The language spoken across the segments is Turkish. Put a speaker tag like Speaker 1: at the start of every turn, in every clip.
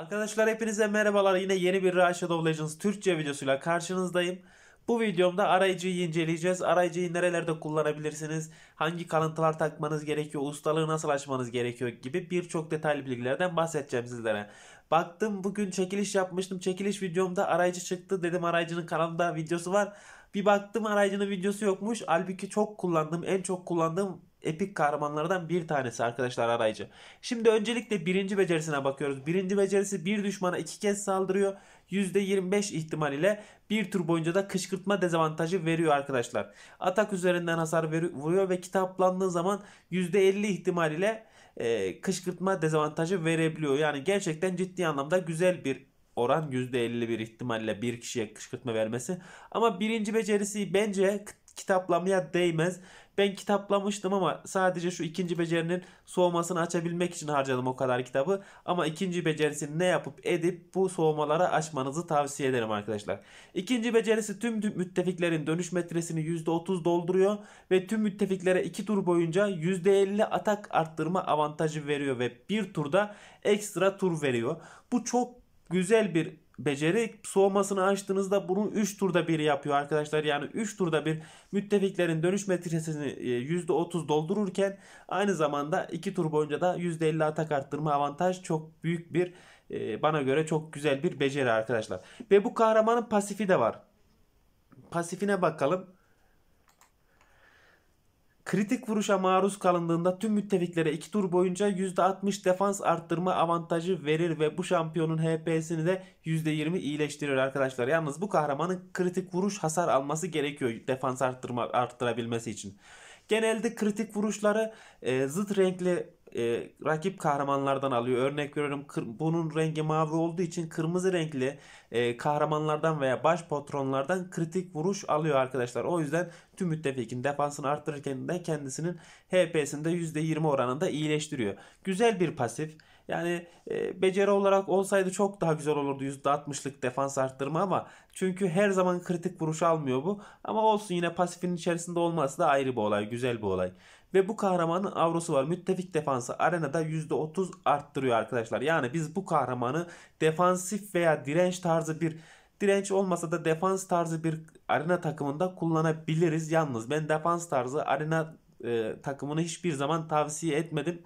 Speaker 1: Arkadaşlar hepinize merhabalar. Yine yeni bir Rush of Legends Türkçe videosuyla karşınızdayım. Bu videomda arayıcıyı inceleyeceğiz. Arayıcıyı nerelerde kullanabilirsiniz, hangi kalıntılar takmanız gerekiyor, ustalığı nasıl açmanız gerekiyor gibi birçok detaylı bilgilerden bahsedeceğim sizlere. Baktım bugün çekiliş yapmıştım. Çekiliş videomda arayıcı çıktı. Dedim arayıcının kanalında videosu var. Bir baktım arayıcının videosu yokmuş. Halbuki çok kullandım, en çok kullandığım epik kahramanlardan bir tanesi arkadaşlar arayıcı. Şimdi öncelikle birinci becerisine bakıyoruz. Birinci becerisi bir düşmana iki kez saldırıyor. %25 ihtimal ile bir tur boyunca da kışkırtma dezavantajı veriyor arkadaşlar. Atak üzerinden hasar veriyor, vuruyor ve kitaplandığı zaman %50 ihtimal ile e, kışkırtma dezavantajı verebiliyor. Yani gerçekten ciddi anlamda güzel bir oran %51 ihtimalle bir kişiye kışkırtma vermesi. Ama birinci becerisi bence kitaplamaya değmez. Ben kitaplamıştım ama sadece şu ikinci becerinin soğumasını açabilmek için harcadım o kadar kitabı. Ama ikinci becerisini ne yapıp edip bu soğumaları açmanızı tavsiye ederim arkadaşlar. İkinci becerisi tüm müttefiklerin dönüş metresini %30 dolduruyor ve tüm müttefiklere 2 tur boyunca %50 atak arttırma avantajı veriyor ve bir turda ekstra tur veriyor. Bu çok güzel bir beceri soğumasını açtığınızda bunu 3 turda bir yapıyor arkadaşlar. Yani 3 turda bir müttefiklerin dönüş metresini %30 e, doldururken aynı zamanda 2 tur boyunca da %50 atak arttırma avantaj çok büyük bir e, bana göre çok güzel bir beceri arkadaşlar. Ve bu kahramanın pasifi de var. Pasifine bakalım. Kritik vuruşa maruz kalındığında tüm müttefiklere 2 tur boyunca %60 defans arttırma avantajı verir ve bu şampiyonun HP'sini de %20 iyileştirir arkadaşlar. Yalnız bu kahramanın kritik vuruş hasar alması gerekiyor defans arttırma arttırabilmesi için. Genelde kritik vuruşları e, zıt renkli e, rakip kahramanlardan alıyor. Örnek veriyorum bunun rengi mavi olduğu için kırmızı renkli e, kahramanlardan veya baş patronlardan kritik vuruş alıyor arkadaşlar. O yüzden tüm müttefikin defansını arttırırken de kendisinin HP'sinde %20 oranında iyileştiriyor. Güzel bir pasif. Yani e, beceri olarak olsaydı çok daha güzel olurdu %60'lık defans arttırma ama çünkü her zaman kritik vuruş almıyor bu. Ama olsun yine pasifin içerisinde olması da ayrı bir olay, güzel bir olay. Ve bu kahramanın avrosu var. Müttefik defansı arenada %30 arttırıyor arkadaşlar. Yani biz bu kahramanı defansif veya direnç tarzı bir direnç olmasa da defans tarzı bir arena takımında kullanabiliriz. Yalnız ben defans tarzı arena e, takımını hiçbir zaman tavsiye etmedim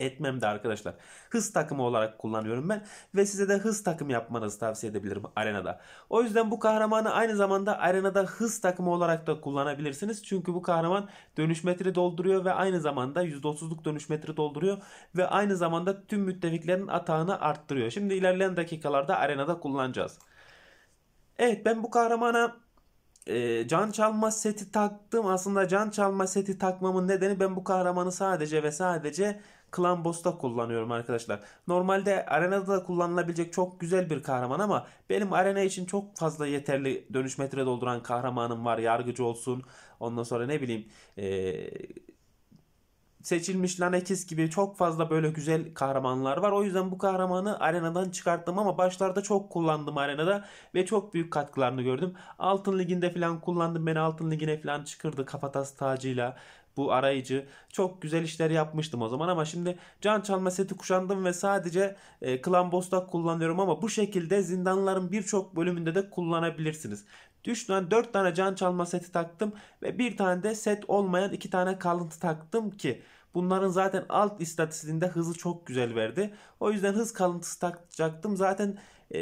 Speaker 1: etmem de arkadaşlar. Hız takımı olarak kullanıyorum ben ve size de hız takım yapmanızı tavsiye edebilirim arenada. O yüzden bu kahramanı aynı zamanda arenada hız takımı olarak da kullanabilirsiniz. Çünkü bu kahraman dönüş metri dolduruyor ve aynı zamanda %30'luk dönüş metri dolduruyor ve aynı zamanda tüm müttefiklerin atağını arttırıyor. Şimdi ilerleyen dakikalarda arenada kullanacağız. Evet ben bu kahramana e, can çalma seti taktım. Aslında can çalma seti takmamın nedeni ben bu kahramanı sadece ve sadece Clan Boss'ta kullanıyorum arkadaşlar. Normalde arenada da kullanılabilecek çok güzel bir kahraman ama benim arena için çok fazla yeterli dönüş metre dolduran kahramanım var. Yargıcı olsun. Ondan sonra ne bileyim ee, seçilmiş Lanekis gibi çok fazla böyle güzel kahramanlar var. O yüzden bu kahramanı arenadan çıkarttım ama başlarda çok kullandım arenada ve çok büyük katkılarını gördüm. Altın Ligi'nde falan kullandım. Beni Altın Ligi'ne falan çıkırdı kafatas tacıyla bu arayıcı. Çok güzel işler yapmıştım o zaman ama şimdi can çalma seti kuşandım ve sadece e, klan bostak kullanıyorum ama bu şekilde zindanların birçok bölümünde de kullanabilirsiniz. Düşman 4 tane can çalma seti taktım ve bir tane de set olmayan 2 tane kalıntı taktım ki Bunların zaten alt istatistiğinde hızı çok güzel verdi. O yüzden hız kalıntısı takacaktım. Zaten ee,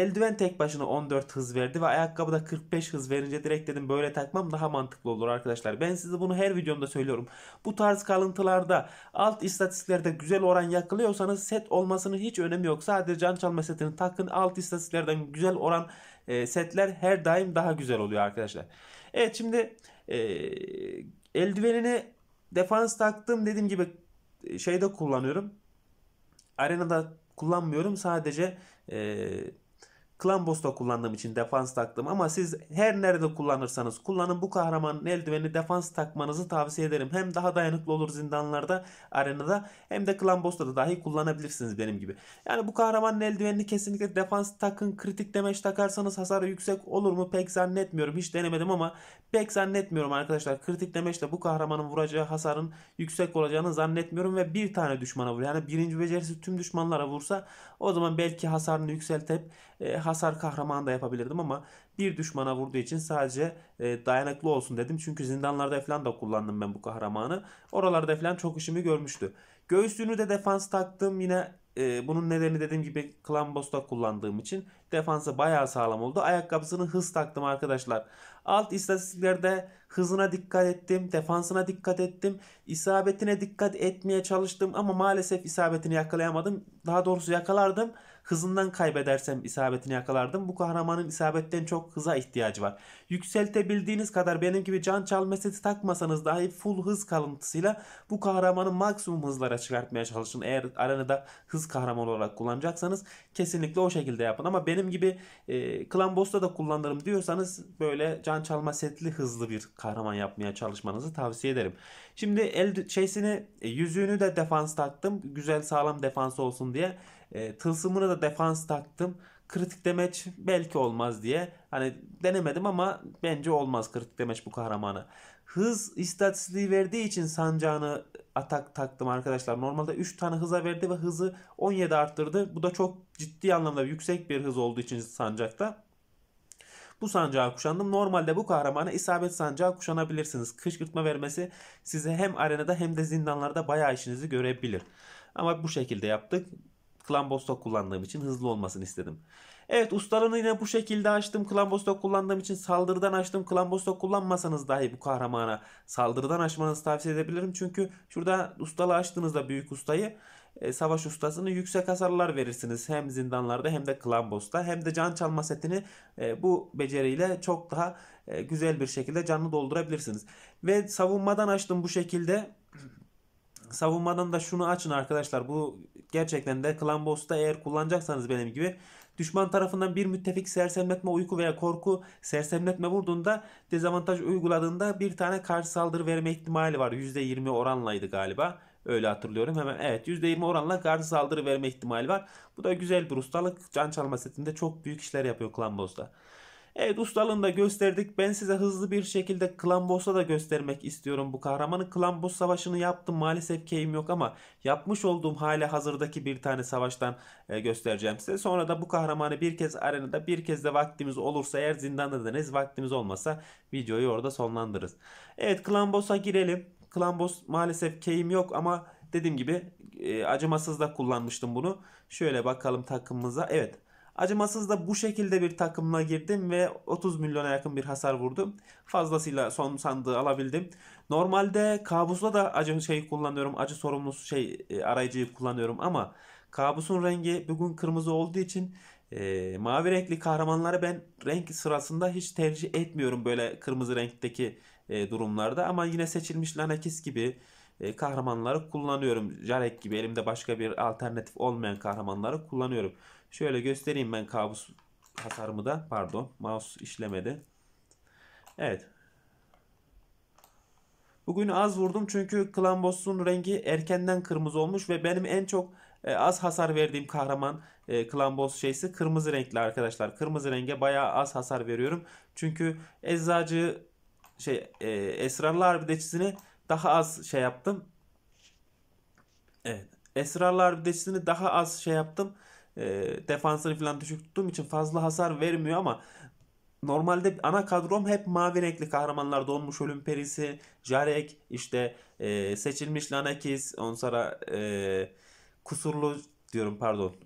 Speaker 1: eldiven tek başına 14 hız verdi ve ayakkabıda 45 hız verince direkt dedim böyle takmam daha mantıklı olur arkadaşlar. Ben size bunu her videomda söylüyorum. Bu tarz kalıntılarda alt istatistiklerde güzel oran yakalıyorsanız set olmasının hiç önemi yok. Sadece can çalma setini takın. Alt istatistiklerden güzel oran e, setler her daim daha güzel oluyor arkadaşlar. Evet şimdi e, eldivenini defans taktım dediğim gibi e, şeyde kullanıyorum. Arenada kullanmıyorum. Sadece e, Clan Boss'ta kullandığım için defans taktım ama siz her nerede kullanırsanız kullanın bu kahramanın eldiveni defans takmanızı tavsiye ederim. Hem daha dayanıklı olur zindanlarda, arenada hem de Clan Boss'ta da dahi kullanabilirsiniz benim gibi. Yani bu kahramanın eldivenini kesinlikle defans takın, kritik demeç takarsanız hasarı yüksek olur mu pek zannetmiyorum. Hiç denemedim ama pek zannetmiyorum arkadaşlar. Kritik demeçle bu kahramanın vuracağı hasarın yüksek olacağını zannetmiyorum ve bir tane düşmana vur Yani birinci becerisi tüm düşmanlara vursa o zaman belki hasarını yükseltip e, hasar kahramanı da yapabilirdim ama bir düşmana vurduğu için sadece e, dayanıklı olsun dedim. Çünkü zindanlarda falan da kullandım ben bu kahramanı. Oralarda falan çok işimi görmüştü. Göğüslüğünü de defans taktım. Yine e, bunun nedeni dediğim gibi Klambos'ta kullandığım için defansı bayağı sağlam oldu. Ayakkabısını hız taktım arkadaşlar. Alt istatistiklerde hızına dikkat ettim, defansına dikkat ettim, isabetine dikkat etmeye çalıştım ama maalesef isabetini yakalayamadım. Daha doğrusu yakalardım hızından kaybedersem isabetini yakalardım. Bu kahramanın isabetten çok hıza ihtiyacı var. Yükseltebildiğiniz kadar benim gibi can çalma seti takmasanız dahi full hız kalıntısıyla bu kahramanı maksimum hızlara çıkartmaya çalışın. Eğer aranada hız kahramanı olarak kullanacaksanız kesinlikle o şekilde yapın. Ama benim gibi e, Clan Boss'ta da kullanırım diyorsanız böyle can çalma setli hızlı bir kahraman yapmaya çalışmanızı tavsiye ederim. Şimdi el şeysini e, yüzüğünü de defans taktım. Güzel sağlam defans olsun diye. E, tılsımını da defans taktım. Kritik demeç belki olmaz diye. Hani denemedim ama bence olmaz kritik demeç bu kahramanı. Hız istatistiği verdiği için sancağını atak taktım arkadaşlar. Normalde 3 tane hıza verdi ve hızı 17 arttırdı. Bu da çok ciddi anlamda yüksek bir hız olduğu için sancakta. Bu sancağı kuşandım. Normalde bu kahramana isabet sancağı kuşanabilirsiniz. Kışkırtma vermesi size hem arenada hem de zindanlarda bayağı işinizi görebilir. Ama bu şekilde yaptık. Clambostock kullandığım için hızlı olmasını istedim. Evet ustalarını yine bu şekilde açtım. Clambostock kullandığım için saldırıdan açtım. Clambostock kullanmasanız dahi bu kahramana saldırıdan açmanızı tavsiye edebilirim. Çünkü şurada ustalı açtığınızda büyük ustayı e, savaş ustasını yüksek hasarlar verirsiniz. Hem zindanlarda hem de Klambos'ta hem de can çalma setini e, bu beceriyle çok daha e, güzel bir şekilde canlı doldurabilirsiniz. Ve savunmadan açtım bu şekilde savunmadan da şunu açın arkadaşlar. Bu gerçekten de Clan Boss'ta eğer kullanacaksanız benim gibi düşman tarafından bir müttefik sersemletme uyku veya korku sersemletme vurduğunda dezavantaj uyguladığında bir tane karşı saldırı verme ihtimali var. %20 oranlaydı galiba. Öyle hatırlıyorum. Hemen evet %20 oranla karşı saldırı verme ihtimali var. Bu da güzel bir ustalık. Can çalma setinde çok büyük işler yapıyor Clan Boss'ta. Evet ustalığını da gösterdik. Ben size hızlı bir şekilde Klambos'a da göstermek istiyorum bu kahramanı. Klambos savaşını yaptım maalesef keyim yok ama yapmış olduğum hala hazırdaki bir tane savaştan e, göstereceğim size. Sonra da bu kahramanı bir kez arenada bir kez de vaktimiz olursa eğer zindanda deniz vaktimiz olmasa videoyu orada sonlandırırız. Evet Klambos'a girelim. Klambos maalesef keyim yok ama dediğim gibi e, acımasız da kullanmıştım bunu. Şöyle bakalım takımımıza. Evet Acımasız da bu şekilde bir takımla girdim ve 30 milyona yakın bir hasar vurdum. Fazlasıyla son sandığı alabildim. Normalde kabusla da acı şey kullanıyorum. Acı sorumlusu şey e, arayıcıyı kullanıyorum ama kabusun rengi bugün kırmızı olduğu için e, mavi renkli kahramanları ben renk sırasında hiç tercih etmiyorum böyle kırmızı renkteki e, durumlarda. Ama yine seçilmiş Lanakis gibi e, kahramanları kullanıyorum. Jarek gibi elimde başka bir alternatif olmayan kahramanları kullanıyorum. Şöyle göstereyim ben kabus hasarımı da. Pardon. Mouse işlemedi. Evet. Bugün az vurdum çünkü Klambos'un rengi erkenden kırmızı olmuş ve benim en çok e, az hasar verdiğim kahraman e, Clan şeysi kırmızı renkli arkadaşlar. Kırmızı renge bayağı az hasar veriyorum. Çünkü eczacı şey e, esrarlı arbedeçisini daha az şey yaptım. Evet. Esrarlı arbedeçisini daha az şey yaptım. Ee, defansını falan düşük tuttuğum için fazla hasar vermiyor ama normalde ana kadrom hep mavi renkli kahramanlar. Donmuş Ölüm Perisi, Jarek, işte e, Seçilmiş Lanakis, ondan sonra e, Kusurlu diyorum pardon.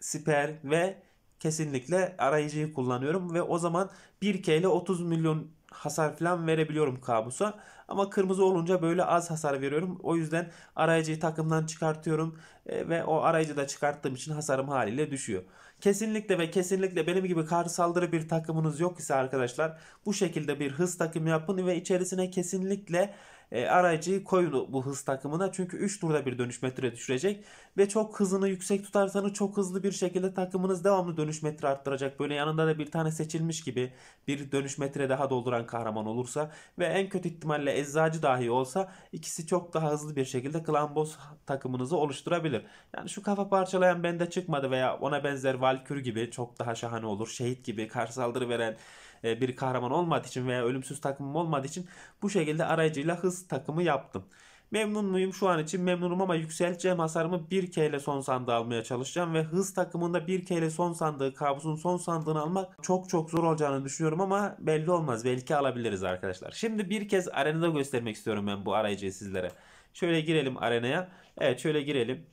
Speaker 1: Siper ve kesinlikle arayıcıyı kullanıyorum ve o zaman 1K ile 30 milyon hasar falan verebiliyorum kabusa. Ama kırmızı olunca böyle az hasar veriyorum. O yüzden arayıcıyı takımdan çıkartıyorum e, ve o arayıcı da çıkarttığım için hasarım haliyle düşüyor. Kesinlikle ve kesinlikle benim gibi kar saldırı bir takımınız yok ise arkadaşlar bu şekilde bir hız takım yapın ve içerisine kesinlikle e, aracıyı koyun bu hız takımına. Çünkü 3 turda bir dönüş metre düşürecek. Ve çok hızını yüksek tutarsanız çok hızlı bir şekilde takımınız devamlı dönüş metre arttıracak. Böyle yanında da bir tane seçilmiş gibi bir dönüş metre daha dolduran kahraman olursa ve en kötü ihtimalle eczacı dahi olsa ikisi çok daha hızlı bir şekilde Klamboz takımınızı oluşturabilir. Yani şu kafa parçalayan bende çıkmadı veya ona benzer Valkür gibi çok daha şahane olur. Şehit gibi kar saldırı veren e, bir kahraman olmadığı için veya ölümsüz takımım olmadığı için bu şekilde arayıcıyla hız takımı yaptım. Memnun muyum? Şu an için memnunum ama yükselteceğim hasarımı 1K ile son sandığı almaya çalışacağım ve hız takımında 1K ile son sandığı, kabusun son sandığını almak çok çok zor olacağını düşünüyorum ama belli olmaz. Belki alabiliriz arkadaşlar. Şimdi bir kez arenada göstermek istiyorum ben bu arayıcıyı sizlere. Şöyle girelim arenaya. Evet şöyle girelim.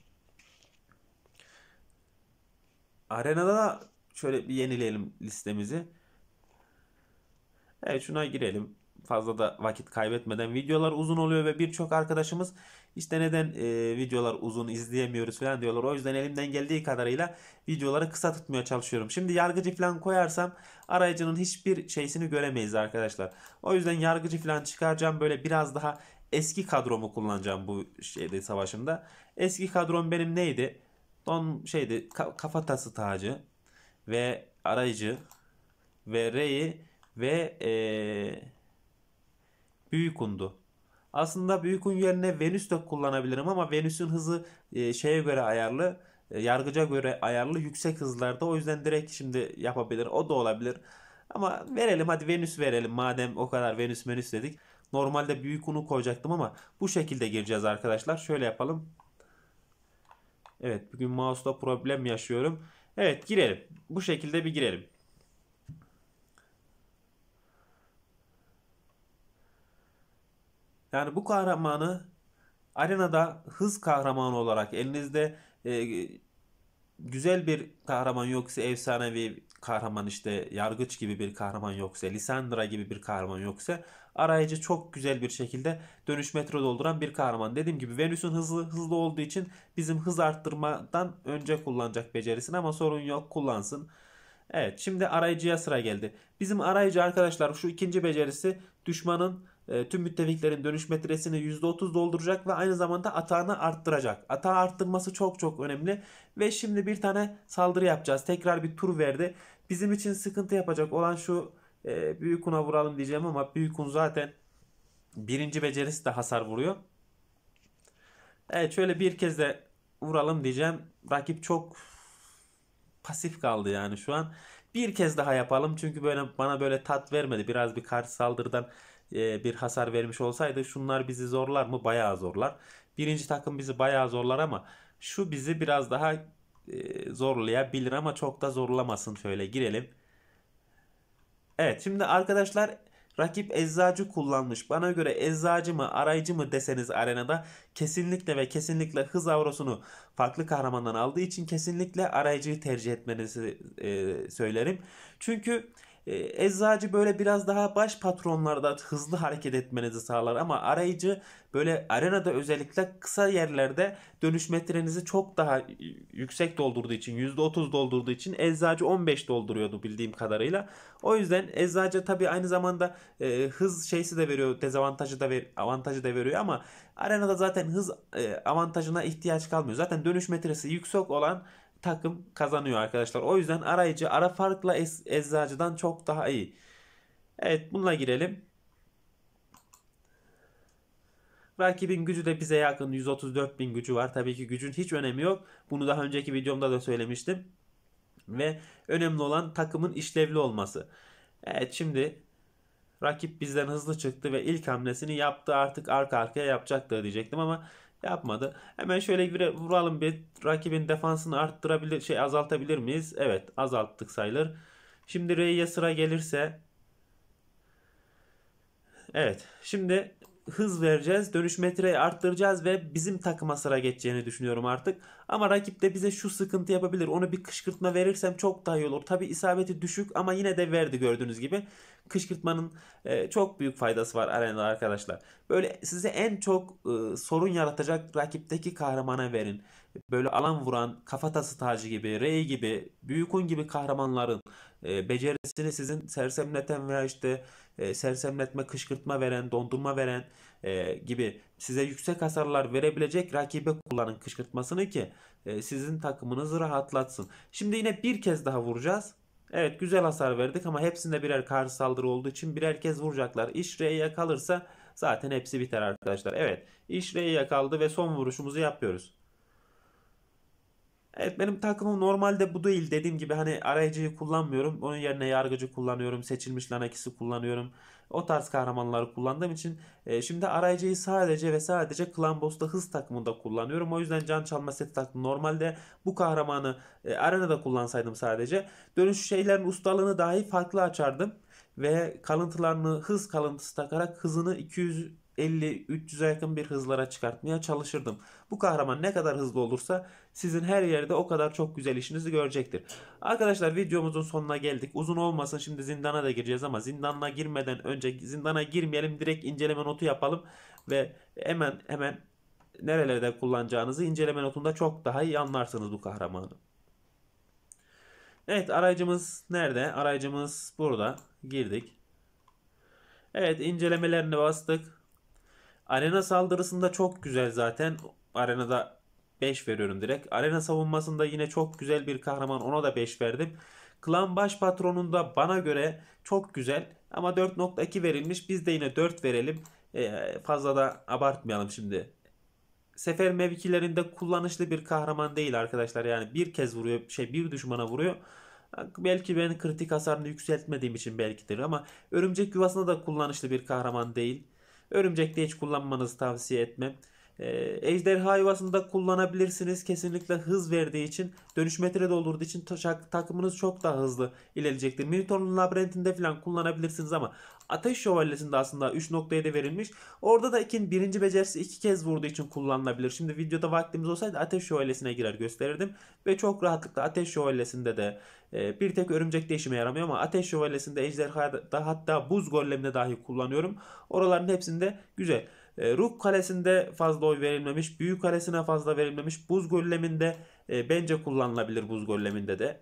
Speaker 1: Arenada şöyle bir yenileyelim listemizi. Evet şuna girelim. Fazla da vakit kaybetmeden videolar uzun oluyor ve birçok arkadaşımız işte neden e, videolar uzun izleyemiyoruz falan diyorlar. O yüzden elimden geldiği kadarıyla videoları kısa tutmaya çalışıyorum. Şimdi yargıcı falan koyarsam arayıcının hiçbir şeysini göremeyiz arkadaşlar. O yüzden yargıcı falan çıkaracağım. Böyle biraz daha eski kadromu kullanacağım bu şeyde savaşımda. Eski kadrom benim neydi? Don şeydi kafatası tacı ve arayıcı ve reyi ve e, büyük Büyükund'u. Aslında büyük un yerine Venüs de kullanabilirim ama Venüs'ün hızı e, şeye göre ayarlı, e, yargıca göre ayarlı yüksek hızlarda. O yüzden direkt şimdi yapabilir. O da olabilir. Ama verelim hadi Venüs verelim madem o kadar Venüs Venüs dedik. Normalde büyük unu koyacaktım ama bu şekilde gireceğiz arkadaşlar. Şöyle yapalım. Evet bugün mouse'da problem yaşıyorum. Evet girelim. Bu şekilde bir girelim. Yani bu kahramanı arenada hız kahramanı olarak elinizde e, güzel bir kahraman yoksa efsanevi kahraman işte Yargıç gibi bir kahraman yoksa Lisandra gibi bir kahraman yoksa arayıcı çok güzel bir şekilde dönüş metro dolduran bir kahraman. Dediğim gibi Venüs'ün hızlı hızlı olduğu için bizim hız arttırmadan önce kullanacak becerisin ama sorun yok kullansın. Evet şimdi arayıcıya sıra geldi. Bizim arayıcı arkadaşlar şu ikinci becerisi düşmanın e, tüm müttefiklerin dönüş metresini %30 dolduracak ve aynı zamanda atağını arttıracak. Atağı arttırması çok çok önemli ve şimdi bir tane saldırı yapacağız. Tekrar bir tur verdi. Bizim için sıkıntı yapacak olan şu e, Büyükun'a vuralım diyeceğim ama büyük Büyükun zaten birinci becerisi de hasar vuruyor. Evet şöyle bir kez de vuralım diyeceğim. Rakip çok pasif kaldı yani şu an. Bir kez daha yapalım çünkü böyle bana böyle tat vermedi. Biraz bir karşı saldırıdan e, bir hasar vermiş olsaydı şunlar bizi zorlar mı? Bayağı zorlar. Birinci takım bizi bayağı zorlar ama şu bizi biraz daha e, zorlayabilir ama çok da zorlamasın şöyle girelim. Evet şimdi arkadaşlar rakip eczacı kullanmış. Bana göre eczacı mı arayıcı mı deseniz arenada kesinlikle ve kesinlikle hız avrosunu farklı kahramandan aldığı için kesinlikle arayıcıyı tercih etmenizi e, söylerim. Çünkü e, eczacı böyle biraz daha baş patronlarda hızlı hareket etmenizi sağlar ama arayıcı böyle arenada özellikle kısa yerlerde dönüş metrenizi çok daha yüksek doldurduğu için %30 doldurduğu için eczacı 15 dolduruyordu bildiğim kadarıyla. O yüzden eczacı tabi aynı zamanda e, hız şeysi de veriyor dezavantajı da ver, avantajı da veriyor ama arenada zaten hız e, avantajına ihtiyaç kalmıyor. Zaten dönüş metresi yüksek olan takım kazanıyor arkadaşlar. O yüzden arayıcı ara farkla ez, eczacıdan çok daha iyi. Evet bununla girelim. Rakibin gücü de bize yakın. 134 bin gücü var. Tabii ki gücün hiç önemi yok. Bunu daha önceki videomda da söylemiştim. Ve önemli olan takımın işlevli olması. Evet şimdi rakip bizden hızlı çıktı ve ilk hamlesini yaptı. Artık arka arkaya yapacaktı diyecektim ama Yapmadı. Hemen şöyle bir vuralım bir rakibin defansını arttırabilir şey azaltabilir miyiz? Evet azalttık sayılır. Şimdi Rey'e sıra gelirse Evet şimdi hız vereceğiz. Dönüş metreyi arttıracağız ve bizim takıma sıra geçeceğini düşünüyorum artık. Ama rakip de bize şu sıkıntı yapabilir. Onu bir kışkırtma verirsem çok daha iyi olur. Tabi isabeti düşük ama yine de verdi gördüğünüz gibi. Kışkırtmanın e, çok büyük faydası var arenada arkadaşlar. Böyle size en çok e, sorun yaratacak rakipteki kahramana verin böyle alan vuran kafatası tacı gibi, Rey gibi, Büyükun gibi kahramanların e, becerisini sizin sersemleten veya işte e, sersemletme, kışkırtma veren, dondurma veren e, gibi size yüksek hasarlar verebilecek rakibe kullanın kışkırtmasını ki e, sizin takımınızı rahatlatsın. Şimdi yine bir kez daha vuracağız. Evet güzel hasar verdik ama hepsinde birer karşı saldırı olduğu için birer kez vuracaklar. İş R'ye kalırsa zaten hepsi biter arkadaşlar. Evet iş R'ye kaldı ve son vuruşumuzu yapıyoruz. Evet benim takımım normalde bu değil. Dediğim gibi hani arayıcıyı kullanmıyorum. Onun yerine yargıcı kullanıyorum. Seçilmiş lanakisi kullanıyorum. O tarz kahramanları kullandığım için e, şimdi arayıcıyı sadece ve sadece Clan Boss'ta hız takımında kullanıyorum. O yüzden can çalma seti takımı Normalde bu kahramanı e, arenada kullansaydım sadece dönüş şeylerin ustalığını dahi farklı açardım. Ve kalıntılarını hız kalıntısı takarak hızını 200 50-300'e yakın bir hızlara çıkartmaya çalışırdım. Bu kahraman ne kadar hızlı olursa sizin her yerde o kadar çok güzel işinizi görecektir. Arkadaşlar videomuzun sonuna geldik. Uzun olmasın şimdi zindana da gireceğiz ama zindana girmeden önce zindana girmeyelim. Direkt inceleme notu yapalım ve hemen hemen nerelerde kullanacağınızı inceleme notunda çok daha iyi anlarsınız bu kahramanı. Evet arayıcımız nerede? Arayıcımız burada. Girdik. Evet incelemelerine bastık. Arena saldırısında çok güzel zaten. Arenada 5 veriyorum direkt. Arena savunmasında yine çok güzel bir kahraman. Ona da 5 verdim. Klan baş patronunda bana göre çok güzel ama 4.2 verilmiş. Biz de yine 4 verelim. Ee, fazla da abartmayalım şimdi. Sefer mevkilerinde kullanışlı bir kahraman değil arkadaşlar. Yani bir kez vuruyor, şey bir düşmana vuruyor. Belki ben kritik hasarını yükseltmediğim için belkidir ama örümcek yuvasında da kullanışlı bir kahraman değil. Örümcekli hiç kullanmanızı tavsiye etmem. E, ejderha yuvasında kullanabilirsiniz. Kesinlikle hız verdiği için dönüş metre doldurduğu için taşak, takımınız çok daha hızlı ilerleyecektir. Minotaur'un labirentinde falan kullanabilirsiniz ama Ateş Şövalyesi'nde aslında noktaya da verilmiş. Orada da ikin birinci becerisi iki kez vurduğu için kullanılabilir. Şimdi videoda vaktimiz olsaydı Ateş Şövalyesi'ne girer gösterirdim. Ve çok rahatlıkla Ateş Şövalyesi'nde de e, bir tek örümcek de işime yaramıyor ama Ateş Şövalyesi'nde ejderha da hatta buz golemine dahi kullanıyorum. Oraların hepsinde güzel. E, Ruh Kalesi'nde fazla oy verilmemiş. Büyük Kalesi'ne fazla verilmemiş. Buz Gölleminde e, bence kullanılabilir Buz Gölleminde de.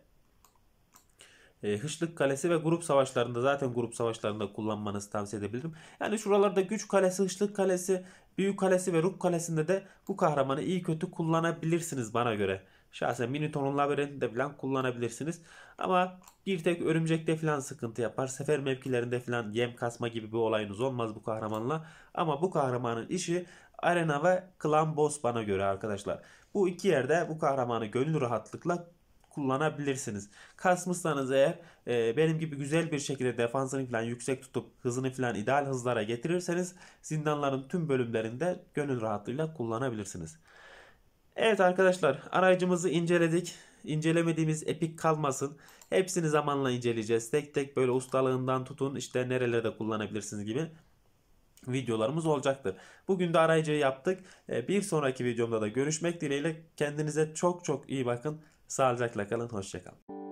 Speaker 1: E, Hışlık Kalesi ve grup savaşlarında zaten grup savaşlarında kullanmanızı tavsiye edebilirim. Yani şuralarda Güç Kalesi, Hışlık Kalesi, Büyük Kalesi ve Ruh Kalesi'nde de bu kahramanı iyi kötü kullanabilirsiniz bana göre. Şahsen mini tonun labirentinde falan kullanabilirsiniz. Ama bir tek örümcekte falan sıkıntı yapar. Sefer mevkilerinde falan yem kasma gibi bir olayınız olmaz bu kahramanla. Ama bu kahramanın işi arena ve klan boss bana göre arkadaşlar. Bu iki yerde bu kahramanı gönül rahatlıkla kullanabilirsiniz. Kasmışsanız eğer e, benim gibi güzel bir şekilde defansını falan yüksek tutup hızını falan ideal hızlara getirirseniz zindanların tüm bölümlerinde gönül rahatlığıyla kullanabilirsiniz. Evet arkadaşlar arayıcımızı inceledik. İncelemediğimiz epik kalmasın. Hepsini zamanla inceleyeceğiz. Tek tek böyle ustalığından tutun işte nerelerde kullanabilirsiniz gibi videolarımız olacaktır. Bugün de arayıcıyı yaptık. Ee, bir sonraki videomda da görüşmek dileğiyle. Kendinize çok çok iyi bakın. Sağlıcakla kalın. Hoşçakalın.